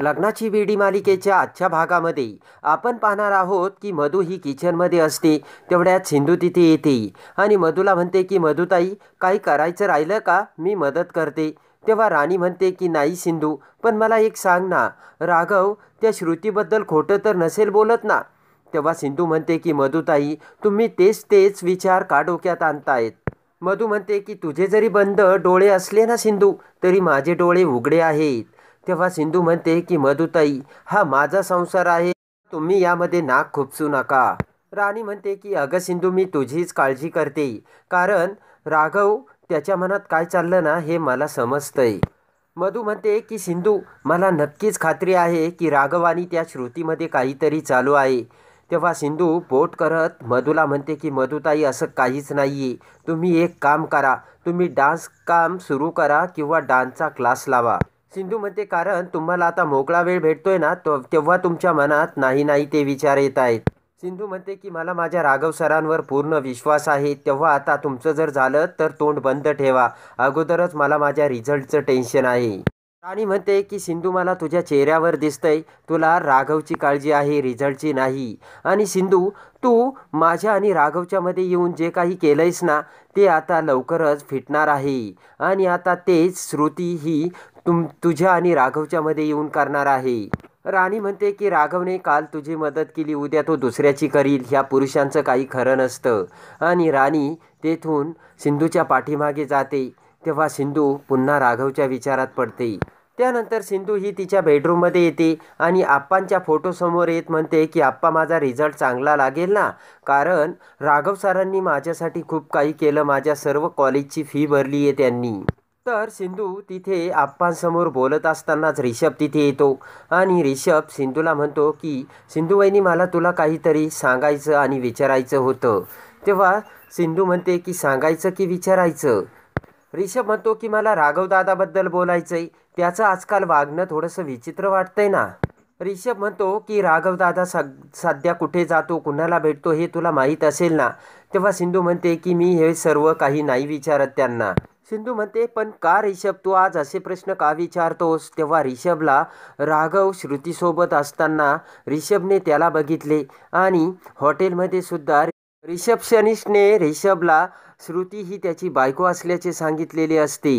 लग्नाची बेडी मालिकेच्या आजच्या भागामध्ये आपण पाहणार आहोत की मधू ही किचनमध्ये असते तेवढ्यात सिंधू तिथे येते आणि मधूला म्हणते की मधुताई काही करायचं राहिलं का मी मदत करते तेव्हा राणी म्हणते की नाही सिंधू पण मला एक सांग ना राघव त्या श्रुतीबद्दल खोटं तर नसेल बोलत ना तेव्हा सिंधू म्हणते की मधुताई तुम्ही तेच तेच विचार का डोक्यात आणतायत मधू म्हणते की तुझे जरी बंद डोळे असले ना सिंधू तरी माझे डोळे उघडे आहेत तेव्हा सिंधू म्हणते की मधुताई हा माझा संसार आहे तुम्ही यामध्ये नाक खुपसू नका राणी म्हणते की अगं सिंधू मी तुझीच काळजी करते कारण राघव त्याच्या मनात काय चाललं ना हे मला समजतंय मधू म्हणते की सिंधू मला नक्कीच खात्री आहे की राघव आणि त्या श्रुतीमध्ये काहीतरी चालू आहे तेव्हा सिंधू पोट करत मधूला म्हणते की मधुताई असं काहीच नाही आहे तुम्ही एक काम करा तुम्ही डान्स काम सुरू करा किंवा डान्सचा क्लास लावा सिंधू म्हणते कारण तुम्हाला आता मोकळा वेळ भेटतोय ना तो तेव्हा तुमच्या मनात नाही नाही ते विचार येत आहेत सिंधू म्हणते की मला माझ्या राघव सरांवर पूर्ण विश्वास आहे तेव्हा आता तुमचं जर झालं तर तोंड बंद ठेवा अगोदरच मला माझ्या रिझल्टचं टेन्शन आहे राणी म्हणते की सिंधू मला तुझ्या चेहऱ्यावर दिसतंय तुला राघवची काळजी आहे रिझल्टची नाही आणि सिंधू तू माझ्या आणि राघवच्या मध्ये येऊन जे काही केलंयस ना ते आता लवकरच फिटणार आहे आणि आता तेच श्रुती ही तुम तुझ्या आणि राघवच्या मध्ये येऊन करणार आहे राणी म्हणते की राघवने काल तुझी मदत केली उद्या तो दुसऱ्याची करील ह्या पुरुषांचं काही खरं नसतं आणि राणी तेथून सिंधूच्या पाठीमागे जाते तेव्हा सिंधू पुन्हा राघवच्या विचारात पडते त्यानंतर सिंधू ही तिच्या बेडरूममध्ये येते आणि आप्पांच्या फोटोसमोर येत म्हणते की आप्पा माझा रिझल्ट चांगला लागेल ना कारण राघव सरांनी माझ्यासाठी खूप काही केलं माझ्या सर्व कॉलेजची फी भरली आहे त्यांनी तर सिंधू तिथे आप्पांसमोर बोलत असतानाच रिषभ तिथे येतो आणि रिषभ सिंधूला म्हणतो की सिंधूबाईनी मला तुला काहीतरी सांगायचं आणि विचारायचं होतं तेव्हा सिंधू म्हणते की सांगायचं की विचारायचं रिषभ म्हणतो की मला राघवदादाबद्दल बोलायचंय त्याचं आजकाल वागणं थोडंसं विचित्र वाटतंय ना रिषभ म्हणतो की राघवदादा सग सध्या कुठे जातो कुणाला भेटतो हे तुला माहीत असेल ना तेव्हा सिंधू म्हणते की मी हे सर्व काही नाही विचारत त्यांना सिंधू म्हणते पण का रिषभ तू आज असे प्रश्न का विचारतोस तेव्हा रिषभला राघव श्रुतीसोबत असताना रिषभने त्याला बघितले आणि हॉटेलमध्ये सुद्धा रिसेप्शनिस्टने रिषभला श्रुती ही त्याची बायको असल्याचे सांगितलेले असते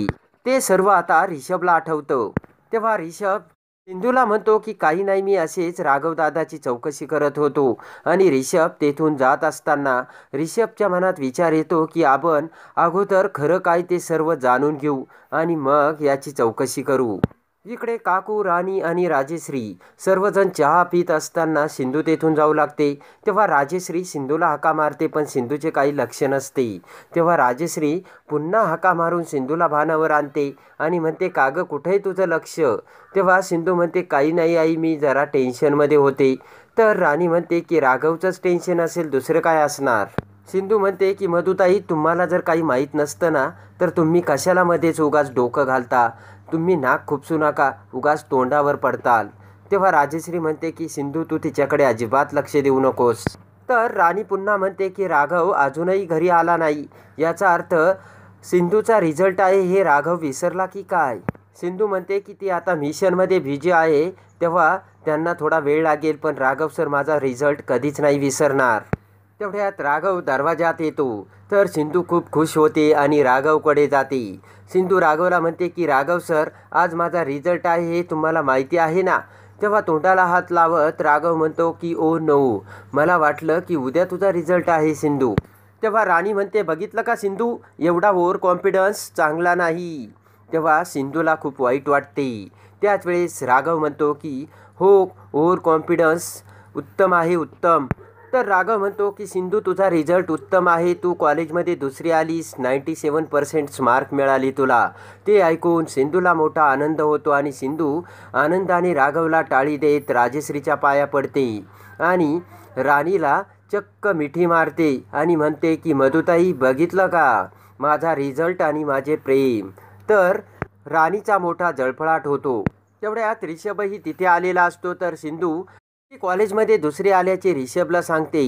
ते सर्व आता रिषभला आठवतं तेव्हा रिषभ सिंधूला म्हणतो की काही नाही मी असेच राघवदादाची चौकशी करत होतो आणि रिषभ तेथून जात असताना रिषभच्या मनात विचार येतो की आपण अगोदर खरं काय ते सर्व जाणून घेऊ आणि मग याची चौकशी करू इकडे काकू राणी आणि राजेश्री सर्वजण चहा पित असताना सिंधू तेथून जाऊ लागते तेव्हा राजेश्री सिंधूला हाका मारते पण सिंधूचे काही लक्ष नसते तेव्हा राजेश्री पुन्हा हाका मारून सिंधूला भानावर आणते आणि म्हणते काग कुठे तुझं लक्ष तेव्हा सिंधू म्हणते काही नाही आई मी जरा टेन्शनमध्ये होते तर राणी म्हणते की राघवचंच टेन्शन असेल दुसरं काय असणार सिंधू म्हणते की मधुताई तुम्हाला जर काही माहीत नसतं ना तर तुम्ही कशाला मध्येच उगाच डोकं घालता तुम्ही नाक खुपसू नका उगाच तोंडावर पडताल तेव्हा राजश्री म्हणते की सिंधू तू तिच्याकडे अजिबात लक्ष देऊ नकोस तर राणी पुन्हा म्हणते की राघव अजूनही घरी आला नाही याचा अर्थ सिंधूचा रिझल्ट आहे हे राघव विसरला की काय सिंधू म्हणते की ती आता मिशनमध्ये भिजी आहे तेव्हा त्यांना थोडा वेळ लागेल पण राघव सर माझा रिझल्ट कधीच नाही विसरणार तेवढ्यात राघव दरवाजात येतो तर सिंधू खूप खुश होते आणि राघवकडे जाते सिंधू राघवला म्हणते की राघव सर आज माझा रिझल्ट आहे हे तुम्हाला माहिती आहे ना तेव्हा तोंडाला हात लावत राघव म्हणतो की ओ नऊ मला वाटलं की उद्या तुझा रिझल्ट आहे सिंधू तेव्हा राणी म्हणते बघितलं का सिंधू एवढा ओव्हर कॉन्फिडन्स चांगला नाही तेव्हा सिंधूला खूप वाईट वाटते त्याच वेळेस राघव म्हणतो की हो ओव्हर कॉन्फिडन्स उत्तम आहे उत्तम तर राघव म्हणतो की सिंधू तुझा रिझल्ट उत्तम आहे तू कॉलेजमध्ये दुसरी आलीस नाईंटी सेवन पर्सेंट मार्क मिळाली तुला ते ऐकून सिंधूला मोठा आनंद होतो आणि सिंधू आनंदाने राघवला टाळी देत राजेश्रीच्या पाया पडते आणि राणीला चक्क मिठी मारते आणि म्हणते की मधुताई बघितलं का माझा रिझल्ट आणि माझे प्रेम तर राणीचा मोठा जळफळाट होतो तेवढ्यात रिषभही तिथे आलेला असतो तर सिंधू कॉलेजमध्ये दुसरी आल्याचे रिषभला सांगते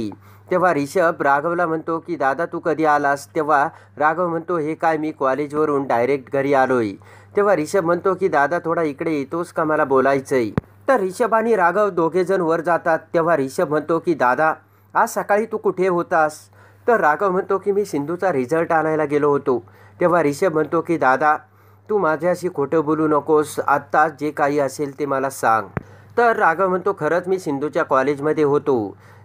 तेव्हा रिषभ राघवला म्हणतो की दादा तू कधी आलास तेव्हा राघव म्हणतो हे काय मी कॉलेजवरून डायरेक्ट घरी आलोय तेव्हा रिषभ म्हणतो की दादा थोडा इकडे येतोस का मला बोलायचंय तर रिषभ आणि राघव दोघेजण वर जातात तेव्हा रिषभ म्हणतो की दादा आज सकाळी तू कुठे होतास तर राघव म्हणतो की मी सिंधूचा रिझल्ट आणायला गेलो होतो तेव्हा रिषभ म्हणतो की दादा तू माझ्याशी खोटं बोलू नकोस आत्ताच जे काही असेल ते मला सांग तर राघव म्हणतो खरंच मी सिंधूच्या कॉलेजमध्ये होतो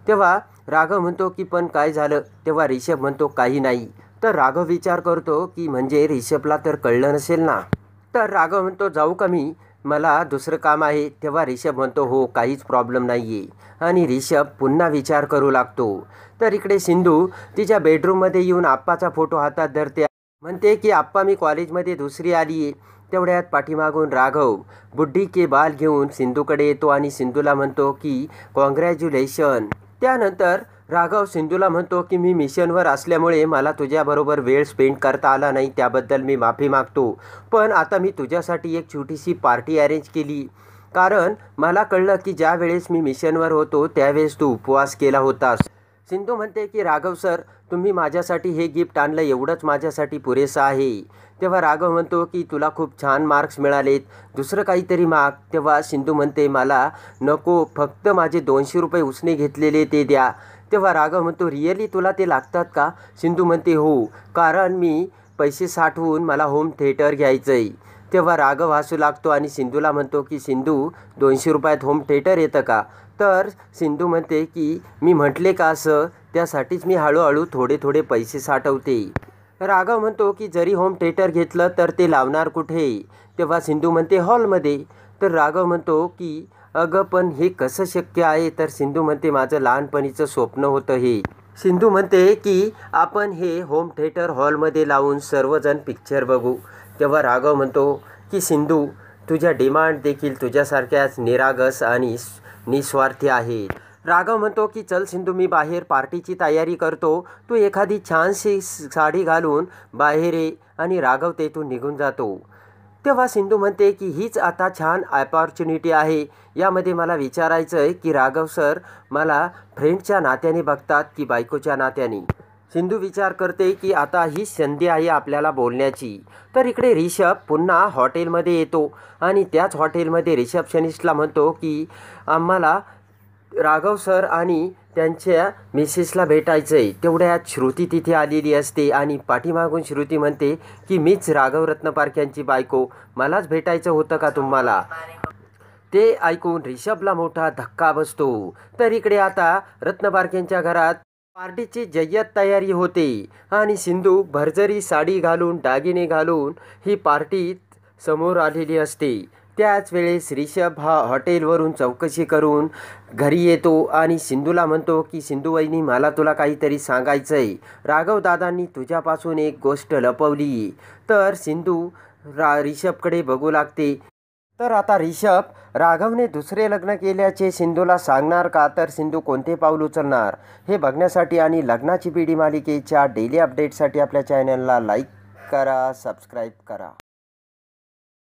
तेव्हा राघव म्हणतो की पण काय झालं तेव्हा रिषभ म्हणतो काही नाही तर राघव विचार करतो की म्हणजे रिषभला तर कळलं नसेल ना तर राघव म्हणतो जाऊ का मी मला दुसरं काम आहे तेव्हा रिषभ म्हणतो हो काहीच प्रॉब्लेम नाही आहे आणि रिषभ पुन्हा विचार करू लागतो तर इकडे सिंधू तिच्या बेडरूममध्ये येऊन आप्पाचा फोटो हातात धरते म्हणते की आप्पा मी कॉलेजमध्ये दुसरी आली आहे तेवढ्यात पाठीमागून राघव के बाल घेऊन सिंधूकडे येतो आणि सिंधूला म्हणतो की कॉंग्रॅच्युलेशन त्यानंतर राघव सिंधूला म्हणतो की मी मिशनवर असल्यामुळे मला तुझ्याबरोबर वेळ स्पेंड करता आला नाही त्याबद्दल मी माफी मागतो पण आता मी तुझ्यासाठी एक छोटीशी पार्टी अरेंज केली कारण मला कळलं की ज्या वेळेस मी मिशनवर होतो त्यावेळेस तू उपवास केला होतास सिंधू म्हणते की राघव सर तुम्ही माझ्यासाठी हे गिफ्ट आणलं एवढंच माझ्यासाठी पुरेसं आहे तेव्हा राघव म्हणतो की तुला खूप छान मार्क्स मिळालेत दुसरं काहीतरी माग तेव्हा सिंधू म्हणते मला नको फक्त माझे दोनशे रुपये उसने घेतलेले ते द्या तेव्हा राघव म्हणतो रिअली तुला ते लागतात का सिंधू म्हणते हो कारण मी पैसे साठवून मला होम थिएटर घ्यायचं आहे तेव्हा राघव हसू लागतो आणि सिंधूला म्हणतो की सिंधू दोनशे रुपयात होम थिएटर येतं का तर सिंधू म्हणते की मी म्हटले का असं त्यासाठीच मी हळूहळू थोडे थोडे पैसे साठवते राघव म्हणतो की जरी होम थिएटर घेतलं तर ते लावणार कुठे तेव्हा सिंधू म्हणते हॉलमध्ये तर राघव म्हणतो की अगं पण हे कसं शक्य आहे तर सिंधू म्हणते माझं लहानपणीचं स्वप्न होतं हे सिंधू म्हणते की आपण हे होम थिएटर हॉलमध्ये लावून सर्वजण पिक्चर बघू तेव्हा राघव म्हणतो की सिंधू तुझ्या डिमांड देखील तुझ्यासारख्याच निरागस आणि निस्वार्थी आहे राघव म्हणतो की चल सिंधू मी बाहेर पार्टीची तयारी करतो तू एखादी छानशी साडी घालून बाहेर ये आणि राघव तेथून निघून जातो तेव्हा सिंधू म्हणते की हीच आता छान अपॉर्च्युनिटी आहे यामध्ये मला विचारायचं आहे की राघव सर मला फ्रेंडच्या नात्याने बघतात की बायकोच्या नात्याने सिंधू विचार करते की आता ही संधी आहे आपल्याला बोलण्याची तर इकडे रिषभ पुन्हा हॉटेलमध्ये येतो आणि त्याच हॉटेलमध्ये रिसेप्शनिस्टला म्हणतो की आम्हाला राघव सर आणि त्यांच्या मिसेसला भेटायचं आहे तेवढ्यात श्रुती तिथे आलेली असते आणि पाठीमागून श्रुती म्हणते की मीच राघव रत्नपारख्यांची यांची बायको मलाच भेटायचं होतं का तुम्हाला ते ऐकून रिषभला मोठा धक्का बसतो तर इकडे आता रत्नपारख्यांच्या घरात पार्टीची जय्यत तयारी होते आणि सिंधू भरजरी साडी घालून दागिने घालून ही पार्टीत समोर आलेली असते त्याच वेळेस रिषभ हा हॉटेलवरून चौकशी करून घरी येतो आणि सिंधूला म्हणतो की सिंधू मला तुला काहीतरी सांगायचं आहे राघवदादांनी तुझ्यापासून एक गोष्ट लपवली तर सिंधू रा रिषभकडे बघू लागते तर आता रिषभ राघवने दुसरे लग्न केल्याचे सिंधूला सांगणार का तर सिंधू कोणते पाऊल उचलणार हे बघण्यासाठी आणि लग्नाची पिढी मालिकेच्या डेली अपडेटसाठी आपल्या चॅनलला लाईक करा सबस्क्राईब करा